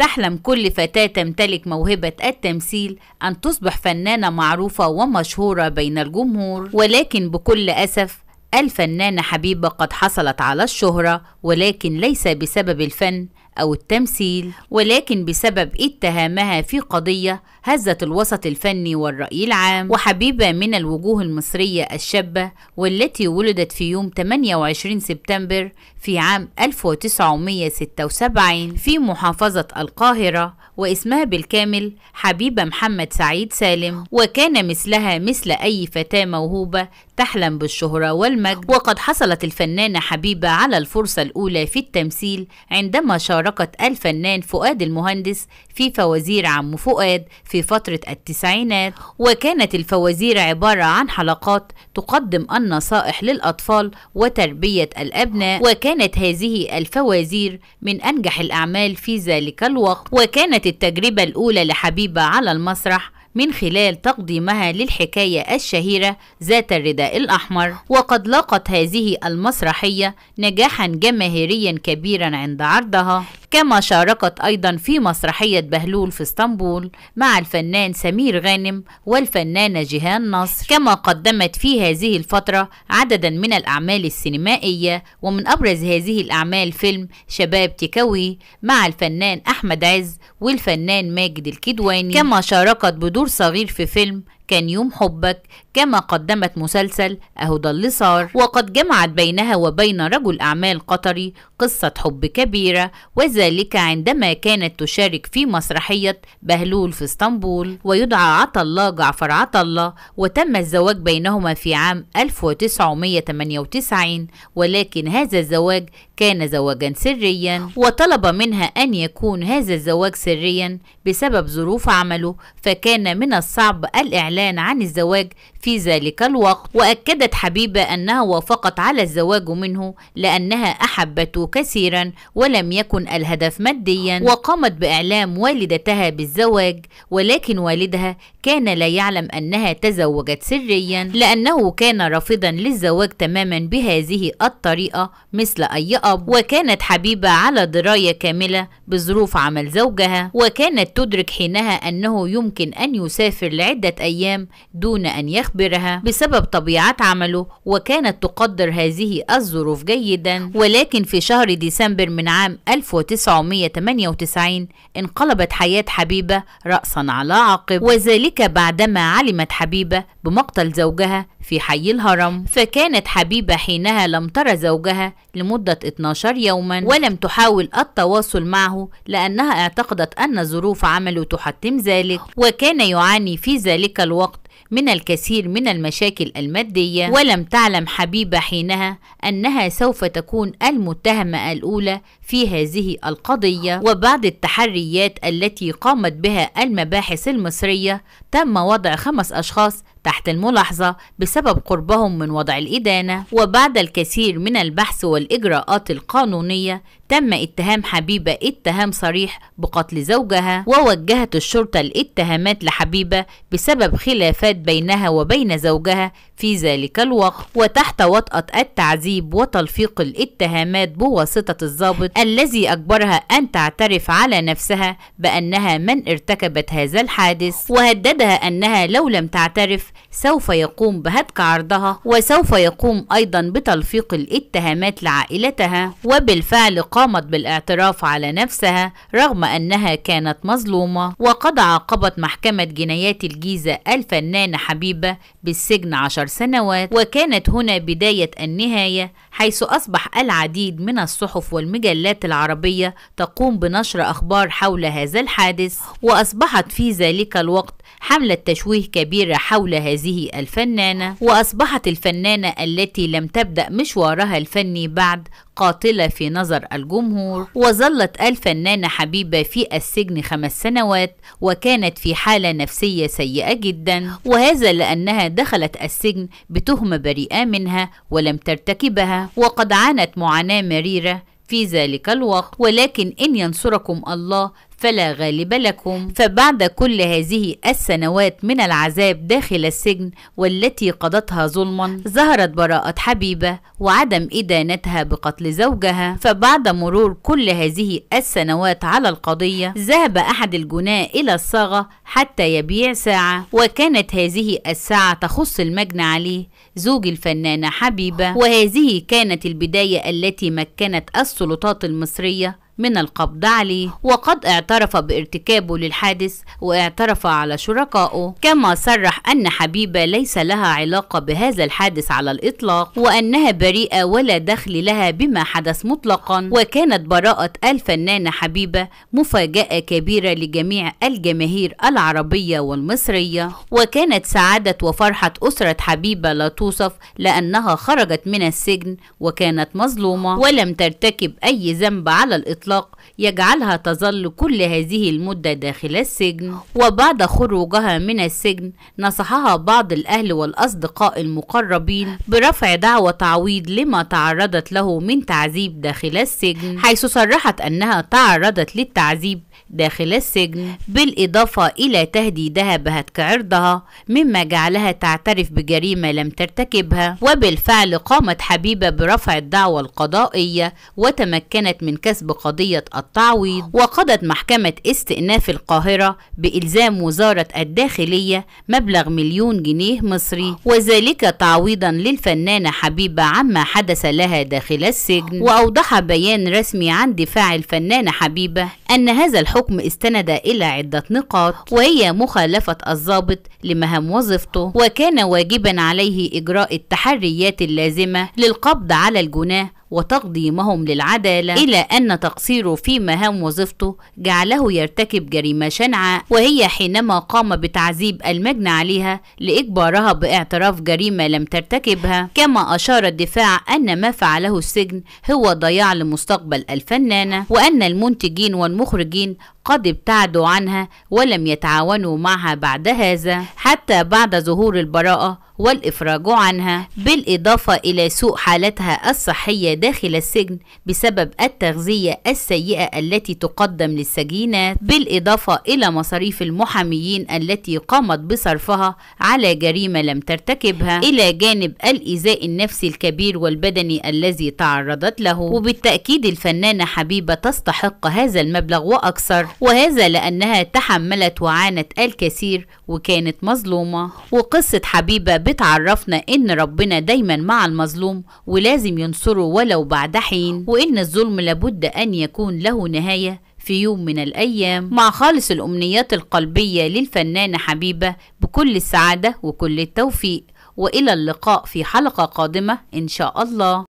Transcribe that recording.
تحلم كل فتاة تمتلك موهبة التمثيل أن تصبح فنانة معروفة ومشهورة بين الجمهور ولكن بكل أسف الفنانة حبيبة قد حصلت على الشهرة ولكن ليس بسبب الفن أو التمثيل ولكن بسبب اتهامها في قضية هزت الوسط الفني والرأي العام وحبيبة من الوجوه المصرية الشابة والتي ولدت في يوم 28 سبتمبر في عام 1976 في محافظة القاهرة واسمها بالكامل حبيبة محمد سعيد سالم وكان مثلها مثل أي فتاة موهوبة تحلم بالشهرة والمجد وقد حصلت الفنانة حبيبة على الفرصة الأولى في التمثيل عندما شاركت الفنان فؤاد المهندس في فوازير عم فؤاد في فترة التسعينات وكانت الفوازير عبارة عن حلقات تقدم النصائح للأطفال وتربية الأبناء وكان كانت هذه الفوازير من أنجح الأعمال في ذلك الوقت وكانت التجربة الأولى لحبيبة على المسرح من خلال تقديمها للحكاية الشهيرة ذات الرداء الأحمر وقد لاقت هذه المسرحية نجاحا جماهيريا كبيرا عند عرضها كما شاركت أيضا في مسرحية بهلول في اسطنبول مع الفنان سمير غانم والفنانة جيهان نصر كما قدمت في هذه الفترة عددا من الأعمال السينمائية ومن أبرز هذه الأعمال فيلم شباب تكوي مع الفنان أحمد عز والفنان ماجد الكدواني كما شاركت بدور صغير في فيلم كان يوم حبك كما قدمت مسلسل أهو ده اللي صار وقد جمعت بينها وبين رجل أعمال قطري قصة حب كبيرة وذلك عندما كانت تشارك في مسرحية بهلول في اسطنبول ويدعى عطا جعفر عطا وتم الزواج بينهما في عام 1998 ولكن هذا الزواج كان زواجا سريا وطلب منها أن يكون هذا الزواج سريا بسبب ظروف عمله فكان من الصعب الإعلان عن الزواج في ذلك الوقت وأكدت حبيبة أنها وافقت على الزواج منه لأنها أحبته كثيرا ولم يكن الهدف ماديا وقامت بإعلام والدتها بالزواج ولكن والدها كان لا يعلم أنها تزوجت سريا لأنه كان رافضا للزواج تماما بهذه الطريقة مثل أي الأب وكانت حبيبة على دراية كاملة بظروف عمل زوجها وكانت تدرك حينها أنه يمكن أن يسافر لعدة أيام دون أن يخبرها بسبب طبيعة عمله وكانت تقدر هذه الظروف جيدا ولكن في شهر ديسمبر من عام 1998 انقلبت حياة حبيبة رأسا على عقب وذلك بعدما علمت حبيبة بمقتل زوجها في حي الهرم فكانت حبيبة حينها لم ترى زوجها لمدة 12 يوما ولم تحاول التواصل معه لأنها اعتقدت أن ظروف عمله تحتم ذلك وكان يعاني في ذلك الوقت من الكثير من المشاكل المادية ولم تعلم حبيبة حينها أنها سوف تكون المتهمة الأولى في هذه القضية وبعد التحريات التي قامت بها المباحث المصرية تم وضع خمس أشخاص تحت الملاحظة بسبب قربهم من وضع الإدانة وبعد الكثير من البحث والإجراءات القانونية تم اتهام حبيبة اتهام صريح بقتل زوجها ووجهت الشرطة الاتهامات لحبيبة بسبب خلافات بينها وبين زوجها في ذلك الوقت وتحت وطأة التعذيب وتلفيق الاتهامات بواسطة الضابط الذي أجبرها أن تعترف على نفسها بأنها من ارتكبت هذا الحادث وهدد أنها لو لم تعترف سوف يقوم بهتك عرضها وسوف يقوم أيضا بتلفيق الاتهامات لعائلتها وبالفعل قامت بالاعتراف على نفسها رغم أنها كانت مظلومة وقد عاقبت محكمة جنايات الجيزة الفنانة حبيبة بالسجن عشر سنوات وكانت هنا بداية النهاية حيث أصبح العديد من الصحف والمجلات العربية تقوم بنشر أخبار حول هذا الحادث وأصبحت في ذلك الوقت حملة تشويه كبيرة حول هذه هذه الفنانة وأصبحت الفنانة التي لم تبدأ مشوارها الفني بعد قاتلة في نظر الجمهور وظلت الفنانة حبيبة في السجن خمس سنوات وكانت في حالة نفسية سيئة جدا وهذا لأنها دخلت السجن بتهمة بريئة منها ولم ترتكبها وقد عانت معاناة مريرة في ذلك الوقت ولكن إن ينصركم الله فلا غالب لكم فبعد كل هذه السنوات من العذاب داخل السجن والتي قضتها ظلما ظهرت براءة حبيبة وعدم إدانتها بقتل زوجها فبعد مرور كل هذه السنوات على القضية ذهب أحد الجناة إلى الصاغة حتى يبيع ساعة وكانت هذه الساعة تخص المجنى عليه زوج الفنانة حبيبة وهذه كانت البداية التي مكنت السلطات المصرية من القبض عليه وقد اعترف بارتكابه للحادث واعترف على شركائه كما صرح أن حبيبة ليس لها علاقة بهذا الحادث على الإطلاق وأنها بريئة ولا دخل لها بما حدث مطلقا وكانت براءة الفنانة حبيبة مفاجأة كبيرة لجميع الجماهير العربية والمصرية وكانت سعادة وفرحة أسرة حبيبة لا توصف لأنها خرجت من السجن وكانت مظلومة ولم ترتكب أي ذنب على الإطلاق المطلق يجعلها تظل كل هذه المدة داخل السجن وبعد خروجها من السجن نصحها بعض الأهل والأصدقاء المقربين برفع دعوى تعويض لما تعرضت له من تعذيب داخل السجن حيث صرحت أنها تعرضت للتعذيب داخل السجن بالإضافة إلى تهديدها بهتك عرضها مما جعلها تعترف بجريمة لم ترتكبها وبالفعل قامت حبيبة برفع الدعوى القضائية وتمكنت من كسب قضية قضية التعويض وقضت محكمة استئناف القاهرة بإلزام وزارة الداخلية مبلغ مليون جنيه مصري وذلك تعويضا للفنانة حبيبة عما حدث لها داخل السجن وأوضح بيان رسمي عن دفاع الفنانة حبيبة أن هذا الحكم استند إلى عدة نقاط وهي مخالفة الضابط لمهام وظيفته وكان واجبا عليه إجراء التحريات اللازمة للقبض على الجناه وتقديمهم للعدالة إلى أن تقصيره في مهام وظيفته جعله يرتكب جريمة شنعة وهي حينما قام بتعذيب المجنى عليها لإجبارها باعتراف جريمة لم ترتكبها كما أشار الدفاع أن ما فعله السجن هو ضياع لمستقبل الفنانة وأن المنتجين والمخرجين قد ابتعدوا عنها ولم يتعاونوا معها بعد هذا حتى بعد ظهور البراءة والإفراج عنها بالإضافة إلى سوء حالتها الصحية داخل السجن بسبب التغذية السيئة التي تقدم للسجينات بالإضافة إلى مصاريف المحاميين التي قامت بصرفها على جريمة لم ترتكبها إلى جانب الإيذاء النفسي الكبير والبدني الذي تعرضت له وبالتأكيد الفنانة حبيبة تستحق هذا المبلغ وأكثر وهذا لأنها تحملت وعانت الكثير وكانت مظلومة وقصة حبيبة بتعرفنا إن ربنا دايما مع المظلوم ولازم ينصره ولو بعد حين وإن الظلم لابد أن يكون له نهاية في يوم من الأيام مع خالص الأمنيات القلبية للفنانة حبيبة بكل السعادة وكل التوفيق وإلى اللقاء في حلقة قادمة إن شاء الله